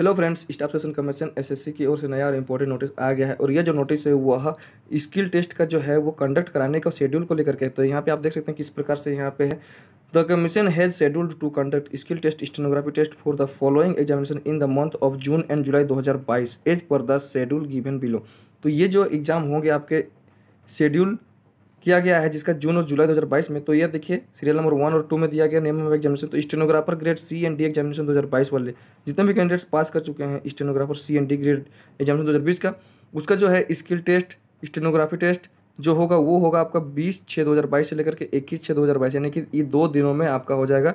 hello friends staff सेशन commission SSC की ओर से नया और इंपॉर्टेंट नोटिस आ गया है और यह जो नोटिस है वह स्किल टेस्ट का जो है वो कंडक्ट कराने का शेड्यूल को लेकर के तो यहाँ पे आप देख सकते हैं किस प्रकार से यहाँ पे है the commission has scheduled to conduct skill test stenography test for the following examination in the month of June and July दो एज पर द शेड्यूल गिवेन बिलो तो ये जो एग्जाम होंगे आपके शेड्यूल किया गया है जिसका जून और जुलाई 2022 में तो यह देखिए सीरियल नंबर वन और टू में दिया गया नेम ऑफ एग्जामिनेशन तो stenographer grade C and D examination 2022 वाले जितने भी कैंडिडेट्स पास कर चुके हैं stenographer C and D grade examination 2020 का उसका जो है स्किल टेस्ट स्टेनोग्राफी टेस्ट जो होगा वो होगा आपका बीस छः दो हज़ार बाईस से लेकर के इक्कीस छः दो हज़ार बाईस यानी कि ये दो दिनों में आपका हो जाएगा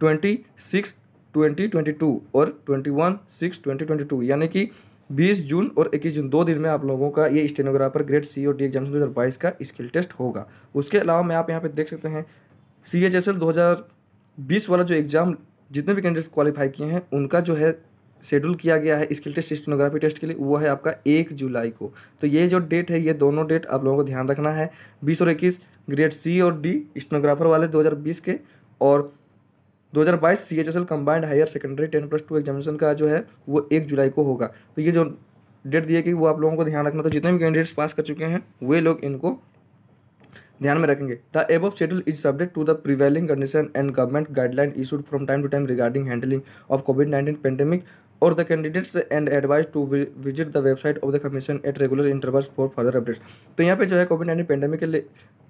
twenty six twenty twenty two और twenty one six twenty twenty two यानी कि 20 जून और 21 जून दो दिन में आप लोगों का ये स्टेनोग्राफर ग्रेड सी और डी एग्जाम दो हज़ार बाईस का स्किल टेस्ट होगा उसके अलावा मैं आप यहाँ पे देख सकते हैं सी एच एस एल दो हज़ार बीस वाला जो एग्ज़ाम जितने भी कैंडिडेट्स क्वालिफाई किए हैं उनका जो है शेड्यूल किया गया है स्किल टेस्ट स्टेनोग्राफी टेस्ट के लिए वो है आपका एक जुलाई को तो ये जो डेट है ये दोनों डेट आप लोगों को ध्यान रखना है बीस और इक्कीस ग्रेड सी और डी स्टेनोग्राफर वाले बीस के और 2022 CHSL combined higher secondary ten plus two examination का जो है वो एक जुलाई को होगा तो ये जो डेट दिए कि वो आप लोगों को ध्यान रखना तो जितने भी कैंडिडेट्स पास कर चुके हैं वे लोग इनको ध्यान में रखेंगे the above schedule is subject to the prevailing condition and government guideline issued from time to time regarding handling of COVID nineteen pandemic और the candidates and advise to visit the website of the commission at regular intervals for further updates तो यहाँ पे जो है Covid nineteen pandemic के लिए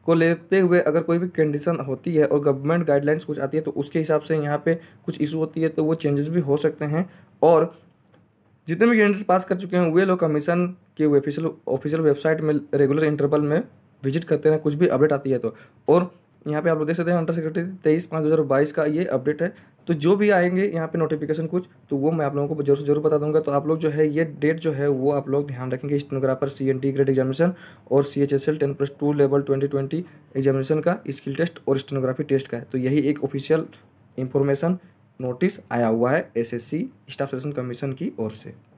को लेते हुए अगर कोई भी कंडीशन होती है और गवर्नमेंट गाइडलाइंस कुछ आती है तो उसके हिसाब से यहाँ पे कुछ इशू होती है तो वो चेंजेस भी हो सकते हैं और जितने भी कैंडिडेट्स पास कर चुके हैं वे लोग कमीशन के ऑफिशियल ऑफिशियल वेबसाइट में रेगुलर इंटरवल में विजिट करते हैं कुछ भी अपडेट आती है तो और यहाँ पे आप लोग देख सकते हैं अंडर सेक्रेटरी तेईस पाँच दो हज़ार बाईस का ये अपडेट है तो जो भी आएंगे यहाँ पे नोटिफिकेशन कुछ तो वो मैं आप लोगों को जरूर से जरूर बता दूंगा तो आप लोग जो है ये डेट जो है वो आप लोग ध्यान रखेंगे stenographer C and D grade examination और C H S L ten plus two level twenty twenty examination का स्किल टेस्ट और स्टेनोग्राफी टेस्ट का है तो यही एक ऑफिशियल इंफॉर्मेशन नोटिस आया हुआ है सी स्टाफ सिलेक्शन कमीशन की ओर से